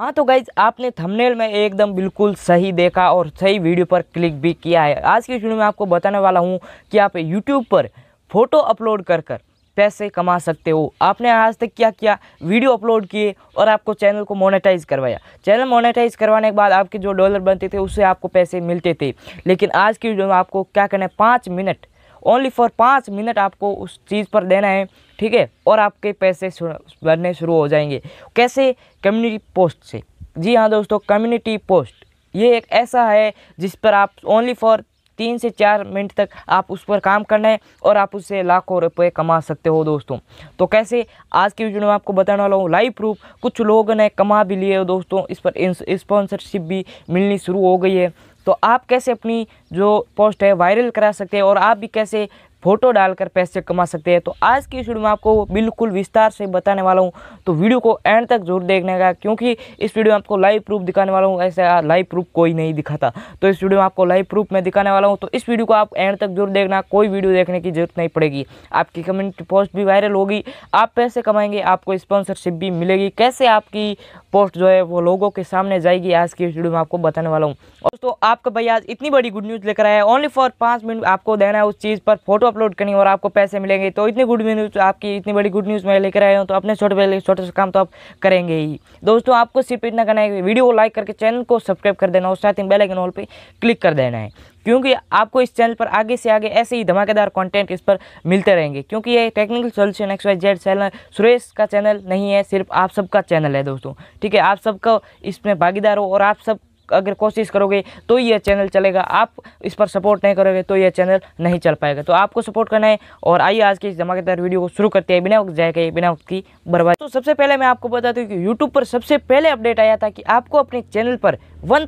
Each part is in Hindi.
हाँ तो गाइज आपने थंबनेल में एकदम बिल्कुल सही देखा और सही वीडियो पर क्लिक भी किया है आज की वीडियो में आपको बताने वाला हूँ कि आप यूट्यूब पर फोटो अपलोड कर कर पैसे कमा सकते हो आपने आज तक क्या किया वीडियो अपलोड किए और आपको चैनल को मोनेटाइज करवाया चैनल मोनेटाइज करवाने के बाद आपके जो डॉलर बनते थे उससे आपको पैसे मिलते थे लेकिन आज की वीडियो में आपको क्या करना है पाँच मिनट ओनली फॉर पाँच मिनट आपको उस चीज़ पर देना है ठीक है और आपके पैसे भरने शुरू हो जाएंगे कैसे कम्युनिटी पोस्ट से जी हाँ दोस्तों कम्युनिटी पोस्ट ये एक ऐसा है जिस पर आप ओनली फॉर तीन से चार मिनट तक आप उस पर काम करना है और आप उससे लाखों रुपए कमा सकते हो दोस्तों तो कैसे आज की वीडियो में आपको बताने वाला हूँ लाइव प्रूफ कुछ लोगों ने कमा भी लिए दोस्तों इस पर स्पॉन्सरशिप भी मिलनी शुरू हो गई है तो आप कैसे अपनी जो पोस्ट है वायरल करा सकते हैं और आप भी कैसे फ़ोटो डालकर पैसे कमा सकते हैं तो आज की वीडियो में आपको बिल्कुल विस्तार से बताने वाला हूँ तो वीडियो को एंड तक जरूर देखने का क्योंकि इस वीडियो में आपको लाइव प्रूफ दिखाने वाला हूँ ऐसे लाइव प्रूफ कोई नहीं दिखाता तो इस वीडियो में आपको लाइव प्रूफ में दिखाने वाला हूँ तो इस वीडियो को आप एंड तक जरूर देखना कोई वीडियो देखने की जरूरत नहीं पड़ेगी आपकी कम्युनिटी पोस्ट भी वायरल होगी आप पैसे कमाएंगे आपको स्पॉन्सरशिप भी मिलेगी कैसे आपकी पोस्ट जो है वो लोगों के सामने जाएगी आज की वीडियो में आपको बताने वाला हूँ दोस्तों आपका भैया आज इतनी बड़ी गुड न्यूज़ लेकर आया है ओनली फॉर पाँच मिनट आपको देना है उस चीज़ पर फोटो अपलोड करनी और आपको पैसे मिलेंगे तो इतनी गुड न्यूज़ आपकी इतनी बड़ी गुड न्यूज़ मैं लेकर आया हूँ तो अपने छोटे पहले छोटे से काम तो आप करेंगे ही दोस्तों आपको सिर्फ इतना करना है वीडियो को लाइक करके चैनल को सब्सक्राइब कर देना और साथ ही बेलाइकन ऑल पर क्लिक कर देना है क्योंकि आपको इस चैनल पर आगे से आगे ऐसे ही धमाकेदार कंटेंट इस पर मिलते रहेंगे क्योंकि ये technical solution X Y Z channel Suresh का चैनल नहीं है सिर्फ आप सबका चैनल है दोस्तों ठीक है आप सबका इसमें भागीदार हो और आप सब अगर कोशिश करोगे तो यह चैनल चलेगा आप इस पर सपोर्ट नहीं करोगे तो यह चैनल नहीं चल पाएगा तो आपको सपोर्ट करना है और आइए आज की इस धमाकेदार वीडियो को शुरू करते हैं बिना वक्त जाएगा बिना वक्त की बर्बाद तो सबसे पहले मैं आपको बता दूँ कि यूट्यूब पर सबसे पहले अपडेट आया था कि आपको अपने चैनल पर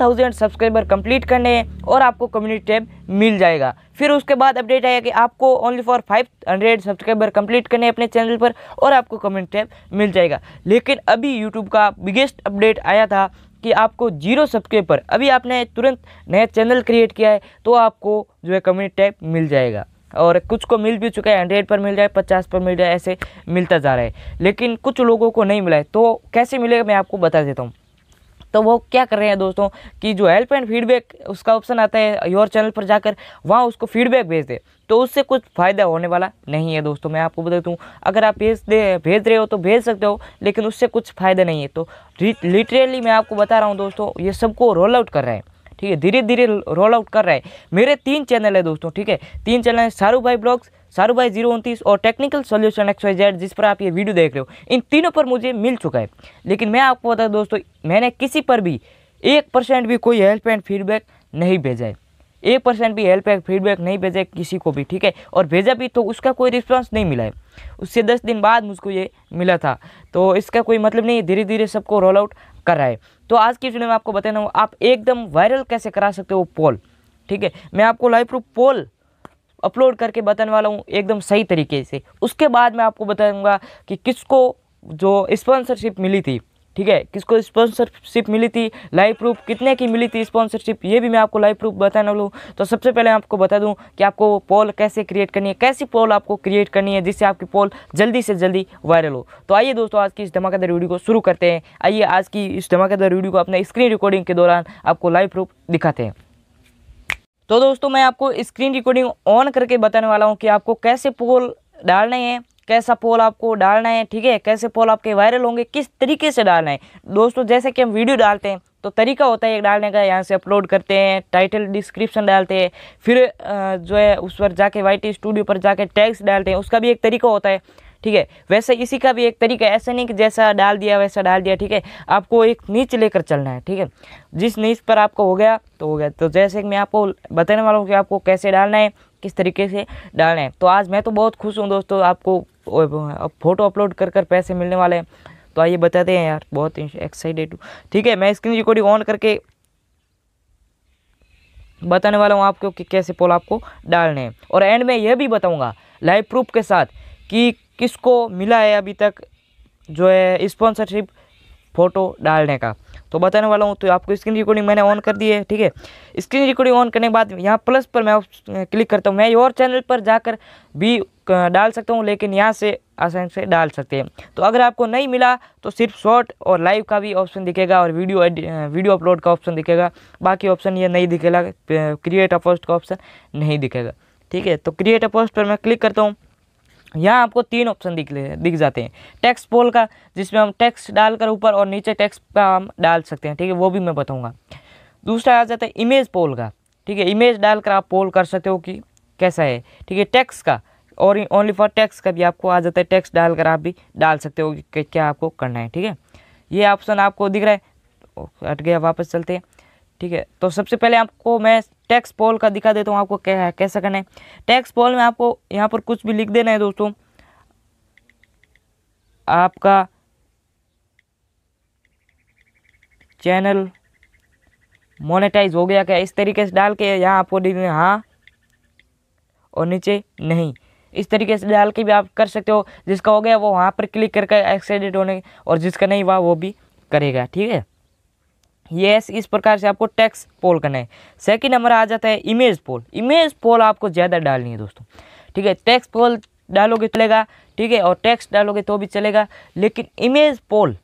थाउजेंड सब्सक्राइबर कंप्लीट करने हैं और आपको कम्युनिटी टैब मिल जाएगा फिर उसके बाद अपडेट आया कि आपको ओनली फॉर 500 सब्सक्राइबर कंप्लीट करने अपने चैनल पर और आपको कम्युनिटी टैब मिल जाएगा लेकिन अभी यूट्यूब का बिगेस्ट अपडेट आया था कि आपको जीरो सब्सक्राइब पर अभी आपने तुरंत नया चैनल क्रिएट किया है तो आपको जो है कम्युनिटी टैप मिल जाएगा और कुछ को मिल भी चुका है हंड्रेड पर मिल जाए पचास पर मिल जाए ऐसे मिलता जा रहा है लेकिन कुछ लोगों को नहीं मिला है तो कैसे मिलेगा मैं आपको बता देता हूँ तो वो क्या कर रहे हैं दोस्तों कि जो हेल्प एंड फीडबैक उसका ऑप्शन आता है योर चैनल पर जाकर वहाँ उसको फीडबैक भेज दे तो उससे कुछ फ़ायदा होने वाला नहीं है दोस्तों मैं आपको बता दूँ अगर आप भेज दे भेज रहे हो तो भेज सकते हो लेकिन उससे कुछ फ़ायदा नहीं है तो लिटरेली मैं आपको बता रहा हूँ दोस्तों ये सबको रोल आउट कर रहे हैं ठीक है धीरे धीरे रोल आउट कर रहा है मेरे तीन चैनल है दोस्तों ठीक है तीन चैनल है सारू भाई ब्लॉग्स सारू भाई जीरो उनतीस और technical solution X Y Z जिस पर आप ये वीडियो देख रहे हो इन तीनों पर मुझे मिल चुका है लेकिन मैं आपको बता दोस्तों मैंने किसी पर भी एक परसेंट भी कोई हेल्प एंड फीडबैक नहीं भेजा है एक परसेंट भी हेल्प फीडबैक नहीं भेजे किसी को भी ठीक है और भेजा भी तो उसका कोई रिस्पॉन्स नहीं मिला है उससे दस दिन बाद मुझको ये मिला था तो इसका कोई मतलब नहीं धीरे धीरे सबको रोल आउट कर रहा है तो आज की वीडियो में आपको बताना हूँ आप एकदम वायरल कैसे करा सकते हो पोल ठीक है मैं आपको लाइव प्रूफ पोल अपलोड करके बताने वाला हूँ एकदम सही तरीके से उसके बाद मैं आपको बताऊँगा कि किसको जो स्पॉन्सरशिप मिली थी ठीक है किसको स्पॉन्सरशिप मिली थी लाइव प्रूफ कितने की मिली थी स्पॉन्सरशिप ये भी मैं आपको लाइव प्रूफ बताने वालू तो सबसे पहले आपको बता दूँ कि आपको पोल कैसे क्रिएट करनी है कैसी पोल आपको क्रिएट करनी है जिससे आपकी पोल जल्दी से जल्दी वायरल हो तो आइए दोस्तों आज की इस धमाकेदार वीडियो को शुरू करते हैं आइए आज की इस धमाकेदार वीडियो को अपने स्क्रीन रिकॉर्डिंग के दौरान आपको लाइव प्रूफ दिखाते हैं तो दोस्तों मैं आपको स्क्रीन रिकॉर्डिंग ऑन करके बताने वाला हूँ कि आपको कैसे पोल डालने हैं कैसा पोल आपको डालना है ठीक है कैसे पोल आपके वायरल होंगे किस तरीके से डालना है दोस्तों जैसे कि हम वीडियो डालते हैं तो तरीका होता है एक डालने का यहाँ से अपलोड करते हैं टाइटल डिस्क्रिप्शन डालते हैं फिर जो है उस पर जाके वाई स्टूडियो पर जाके टैक्स डालते हैं उसका भी एक तरीका होता है ठीक है वैसे इसी का भी एक तरीका ऐसे नहीं कि जैसा डाल दिया वैसा डाल दिया ठीक है आपको एक नीच लेकर चलना है ठीक है जिस नीच पर आपको हो गया तो हो गया तो जैसे मैं आपको बताने वाला हूँ कि आपको कैसे डालना है किस तरीके से डालना है तो आज मैं तो बहुत खुश हूँ दोस्तों आपको अब फोटो अपलोड कर कर पैसे मिलने वाले हैं तो आइए बताते हैं यार बहुत एक्साइटेड हूँ ठीक है मैं स्क्रीन रिकॉर्डिंग ऑन करके बताने वाला हूँ आपको कि कैसे पोल आपको डालने हैं और एंड में यह भी बताऊँगा लाइव प्रूफ के साथ कि किसको मिला है अभी तक जो है स्पॉन्सरशिप फ़ोटो डालने का तो बताने वाला हूँ तो आपको स्क्रीन रिकॉर्डिंग मैंने ऑन कर दी है ठीक है स्क्रीन रिकॉर्डिंग ऑन करने के बाद यहाँ प्लस पर मैं क्लिक करता हूँ मैं और चैनल पर जाकर भी डाल सकता हूँ लेकिन यहाँ से आसानी से डाल सकते हैं तो अगर आपको नहीं मिला तो सिर्फ शॉर्ट और लाइव का भी ऑप्शन दिखेगा और वीडियो वीडियो अपलोड का ऑप्शन दिखेगा बाकी ऑप्शन ये नहीं दिखेगा क्रिएट अ पोस्ट का ऑप्शन नहीं दिखेगा ठीक है तो क्रिएट अ पोस्ट पर मैं क्लिक करता हूँ यहाँ आपको तीन ऑप्शन दिख दिख जाते हैं टैक्स पोल का जिसमें हम टैक्स डालकर ऊपर और नीचे टैक्स का हम डाल सकते हैं ठीक है वो भी मैं बताऊँगा दूसरा आ जाता है इमेज पोल का ठीक है इमेज डालकर आप पोल कर सकते हो कि कैसा है ठीक है टैक्स का और ओनली फॉर टैक्स का भी आपको आ जाता है टैक्स डालकर आप भी डाल सकते हो कि क्या आपको करना है ठीक है ये ऑप्शन आपको दिख रहा है हट गया वापस चलते हैं ठीक है तो सबसे पहले आपको मैं टैक्स पोल का दिखा देता हूँ आपको क्या कैसा करना है टैक्स पोल में आपको यहाँ पर कुछ भी लिख देना है दोस्तों आपका चैनल मोनेटाइज हो गया क्या इस तरीके से डाल के यहाँ आपको हाँ और नीचे नहीं इस तरीके से डाल के भी आप कर सकते हो जिसका हो गया वो वहाँ पर क्लिक करके एक्साइडेड होने और जिसका नहीं हुआ वो भी करेगा ठीक है येस yes, इस प्रकार से आपको टैक्स पोल करना है सेकंड नंबर आ जाता है इमेज पोल इमेज पोल आपको ज़्यादा डालनी है दोस्तों ठीक है टैक्स पोल डालोगे तो चलेगा ठीक है और टैक्स डालोगे तो भी चलेगा लेकिन इमेज पोल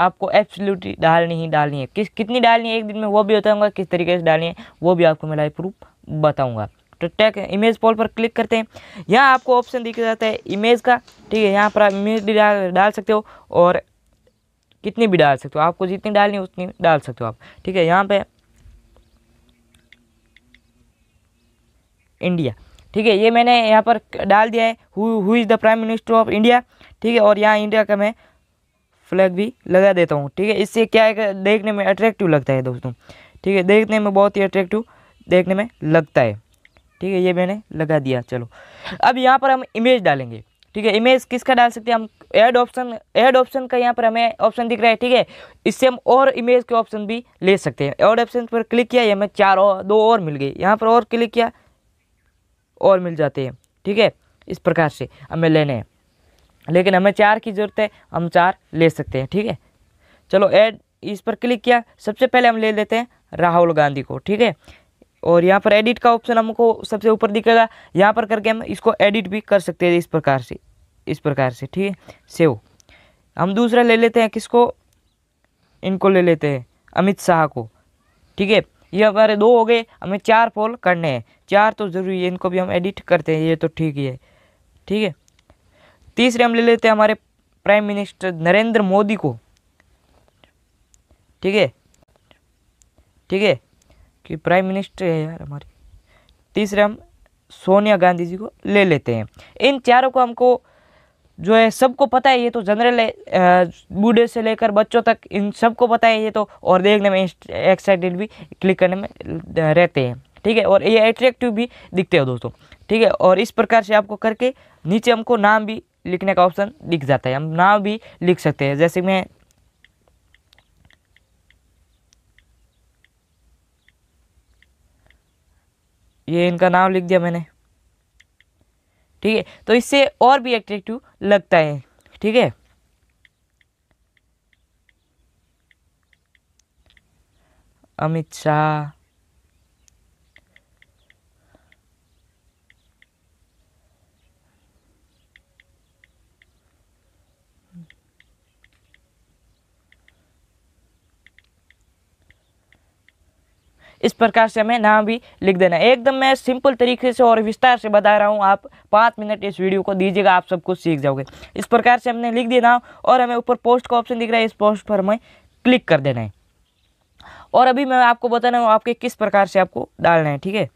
आपको एब्सोल्युटली डालनी ही डालनी है किस कितनी डालनी है एक दिन में वो भी बताऊँगा किस तरीके से डालनी है वो भी आपको मैं लाइव प्रूफ बताऊँगा तो टैग इमेज पोल पर क्लिक करते हैं यहाँ आपको ऑप्शन दिखा जाता है इमेज का ठीक है यहाँ पर आप इमेज डाल डाल सकते हो और कितनी भी डाल सकते हो आपको जितनी डालनी उतनी डाल सकते हो आप ठीक है यहाँ पे इंडिया ठीक है ये मैंने यहाँ पर डाल दिया है who is the prime minister of India ठीक है और यहाँ इंडिया का मैं फ्लैग भी लगा देता हूँ ठीक है इससे क्या है देखने में अट्रैक्टिव लगता है दोस्तों ठीक है देखने में बहुत ही अट्रैक्टिव देखने में लगता है ठीक है ये मैंने लगा दिया चलो अब यहाँ पर हम इमेज डालेंगे ठीक है इमेज किसका डाल सकते हैं हम ऐड ऑप्शन एड ऑप्शन का यहाँ पर हमें ऑप्शन दिख रहा है ठीक है इससे हम और इमेज के ऑप्शन भी ले सकते हैं एड ऑप्शन पर क्लिक किया ये हमें चार और दो और मिल गई यहाँ पर और क्लिक किया और मिल जाते हैं ठीक है इस प्रकार से हमें लेने हैं लेकिन हमें चार की ज़रूरत है हम चार ले सकते हैं ठीक है चलो ऐड इस पर क्लिक किया सबसे पहले हम ले लेते हैं राहुल गांधी को ठीक है और यहाँ पर एडिट का ऑप्शन हमको सबसे ऊपर दिखेगा यहाँ पर करके हम इसको एडिट भी कर सकते हैं इस प्रकार से इस प्रकार से ठीक है सेव हम दूसरा ले लेते हैं किसको इनको ले लेते हैं अमित शाह को ठीक है ये हमारे दो हो गए हमें चार पोल करने हैं चार तो ज़रूरी है इनको भी हम एडिट करते हैं ये तो ठीक ही है ठीक है तीसरे हम ले लेते हैं हमारे प्राइम मिनिस्टर नरेंद्र मोदी को ठीक है ठीक है कि प्राइम मिनिस्टर है यार हमारी तीसरे हम सोनिया गांधी जी को ले लेते हैं इन चारों को हमको जो है सबको पता है ये तो जनरल है बूढ़े से लेकर बच्चों तक इन सबको पता है ये तो और देखने में एक्साइटेड भी क्लिक करने में रहते हैं ठीक है और ये एट्रैक्टिव भी दिखते हो दोस्तों ठीक है और इस प्रकार से आपको करके नीचे हमको नाम भी लिखने का ऑप्शन दिख जाता है हम नाम भी लिख सकते हैं जैसे मैं ये इनका नाम लिख दिया मैंने ठीक है तो इससे और भी अट्रैक्टिव लगता है ठीक है अमित शाह इस प्रकार से हमें नाम भी लिख देना है एकदम मैं सिंपल तरीके से और विस्तार से बता रहा हूँ आप पाँच मिनट इस वीडियो को दीजिएगा आप सब कुछ सीख जाओगे इस प्रकार से हमने लिख दिया नाम और हमें ऊपर पोस्ट का ऑप्शन दिख रहा है इस पोस्ट पर हमें क्लिक कर देना है और अभी मैं आपको बता रहा हूँ आपके किस प्रकार से आपको डालना है ठीक है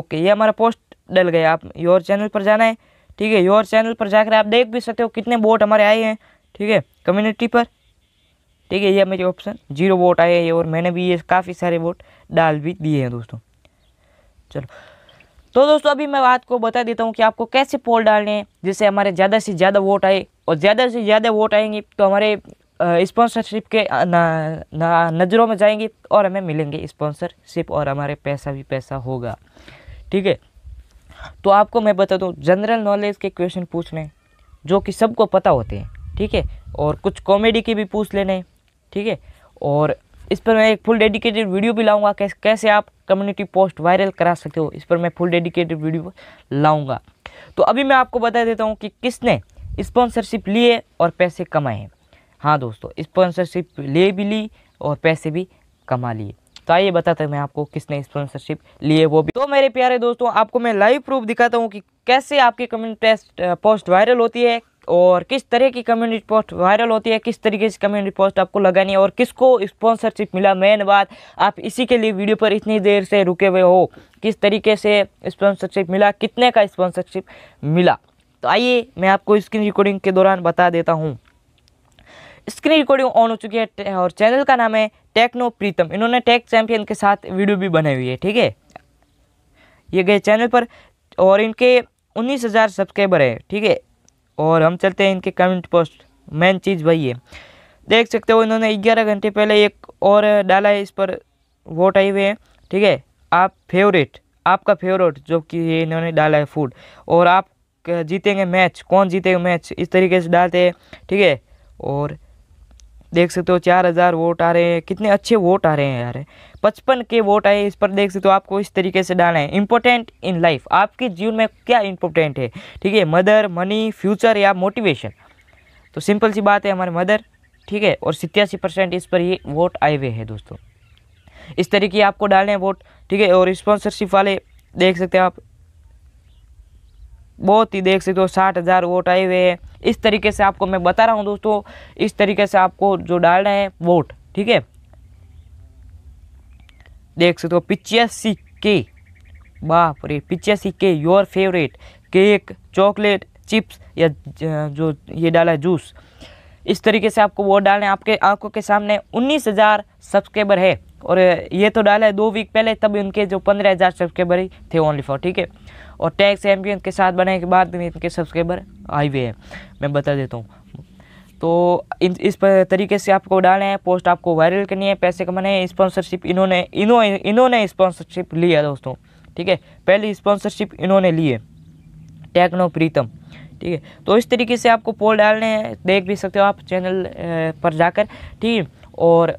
ओके ये हमारा पोस्ट डल गया आप योर चैनल पर जाना है ठीक है योर चैनल पर जाकर आप देख भी सकते हो कितने वोट हमारे आए हैं ठीक है कम्युनिटी पर ठीक है ये मेरे ऑप्शन जीरो वोट आए हैं और मैंने भी ये काफ़ी सारे वोट डाल भी दिए हैं दोस्तों चलो तो दोस्तों अभी मैं बात को बता देता हूँ कि आपको कैसे पोल डालने हैं जिससे हमारे ज़्यादा से ज़्यादा वोट आए और ज़्यादा से ज़्यादा वोट आएंगे तो हमारे स्पॉन्सरशिप के नज़रों में जाएंगे और हमें मिलेंगे स्पॉन्सरशिप और हमारे पैसा भी पैसा होगा ठीक है तो आपको मैं बता दूँ जनरल नॉलेज के क्वेश्चन पूछने जो कि सबको पता होते हैं ठीक है और कुछ कॉमेडी के भी पूछ लेने ठीक है और इस पर मैं एक फुल डेडिकेटेड वीडियो भी लाऊंगा कैसे कैसे आप कम्युनिटी पोस्ट वायरल करा सकते हो इस पर मैं फुल डेडिकेटेड वीडियो लाऊंगा तो अभी मैं आपको बता देता हूँ कि किसने स्पॉन्सरशिप लिए और पैसे कमाए हैं हाँ दोस्तों स्पॉन्सरशिप ले भी ली और पैसे भी कमा लिए तो आइए बताता हूँ मैं आपको किसने स्पॉन्सरशिप लिए वो भी तो मेरे प्यारे दोस्तों आपको मैं लाइव प्रूफ दिखाता हूँ कि कैसे आपकी कम्युनिटी पोस्ट वायरल होती है और किस तरह की कम्युनिटी पोस्ट वायरल होती है किस तरीके से कम्युनिटी पोस्ट आपको लगानी है और किसको स्पॉन्सरशिप मिला मेन बात आप इसी के लिए वीडियो पर इतनी देर से रुके हुए हो किस तरीके से स्पॉन्सरशिप मिला कितने का स्पॉन्सरशिप मिला तो आइए मैं आपको स्क्रीन रिकॉर्डिंग के दौरान बता देता हूँ स्क्रीन रिकॉर्डिंग ऑन हो चुकी है और चैनल का नाम है टेक्नो प्रीतम इन्होंने टेक चैम्पियन के साथ वीडियो भी बनाई हुई है ठीक है ये गए चैनल पर और इनके उन्नीस हज़ार सब्सक्राइबर है ठीक है और हम चलते हैं इनके कमेंट पोस्ट मेन चीज़ वही है देख सकते हो इन्होंने ग्यारह घंटे पहले एक और डाला है इस पर वोट आए हुए हैं ठीक है आप फेवरेट आपका फेवरेट जो कि इन्होंने डाला है फूड और आप जीतेंगे मैच कौन जीतेगा मैच इस तरीके से डालते हैं ठीक है और देख सकते हो चार हज़ार वोट आ रहे हैं कितने अच्छे वोट आ रहे हैं यार पचपन के वोट आए इस पर देख सकते हो आपको इस तरीके से डालना है इंपॉर्टेंट इन लाइफ आपके जीवन में क्या इंपॉर्टेंट है ठीक है मदर मनी फ्यूचर या मोटिवेशन तो सिंपल सी बात है हमारे मदर ठीक है और सितयासी परसेंट इस पर ये वोट आए हुए हैं दोस्तों इस तरीके आपको डालने हैं वोट ठीक है और स्पॉन्सरशिप वाले देख सकते हैं आप बहुत ही देख सकते हो साठ हज़ार वोट आए हुए हैं इस तरीके से आपको मैं बता रहा हूँ दोस्तों इस तरीके से आपको जो डालना है वोट ठीक है देख सकते हो पिचासी के बाप रे पिचासी के your favourite cake chocolate chips या जो ये डाला है जूस इस तरीके से आपको वो डालना आपके आंखों के सामने उन्नीस हज़ार सब्सक्राइबर है और ये तो डाला है दो वीक पहले तब उनके जो पंद्रह हज़ार सब्सक्राइबर ही थे ओनली फॉर ठीक है और टैक्स चैम्पियन के साथ बनाने के बाद इनके सब्सक्राइबर हुए हैं मैं बता देता हूँ तो इन इस तरीके से आपको डालें है पोस्ट आपको वायरल करनी है पैसे कमाने हैं स्पॉन्सरशिप इन्होंने इन्होंने इन्होंने स्पॉन्सरशिप ली है दोस्तों ठीक है पहली स्पॉन्सरशिप इन्होंने ली है टेक्नो प्रीतम ठीक है तो इस तरीके से आपको पोल डालने हैं देख भी सकते हो आप चैनल पर जाकर ठीक है और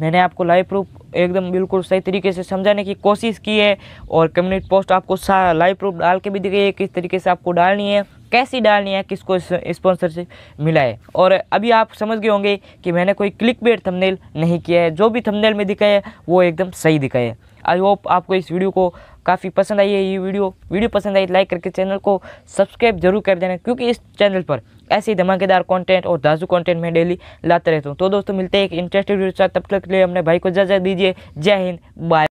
मैंने आपको लाइव प्रूफ एकदम बिल्कुल सही तरीके से समझाने की कोशिश की है और कम्युनिटी पोस्ट आपको लाइव प्रूफ डाल के भी दिखाई है किस तरीके से आपको डालनी है कैसी डालनी है किसको स्पॉन्सरशिप मिला है और अभी आप समझ गए होंगे कि मैंने कोई क्लिक बेट थमनेल नहीं किया है जो भी थमनेल में दिखाया है वो एकदम सही दिखाए है आई होप आपको इस वीडियो को काफ़ी पसंद आई है ये वीडियो वीडियो पसंद आई लाइक करके चैनल को सब्सक्राइब जरूर कर देना क्योंकि इस चैनल पर ऐसे ही धमाकेदार कंटेंट और दाजू कंटेंट मैं डेली लाते रहता हूँ तो दोस्तों मिलते हैं एक इंटरेस्टेड वीडियो तब तक के लिए अपने भाई को जजा दीजिए जय हिंद बाय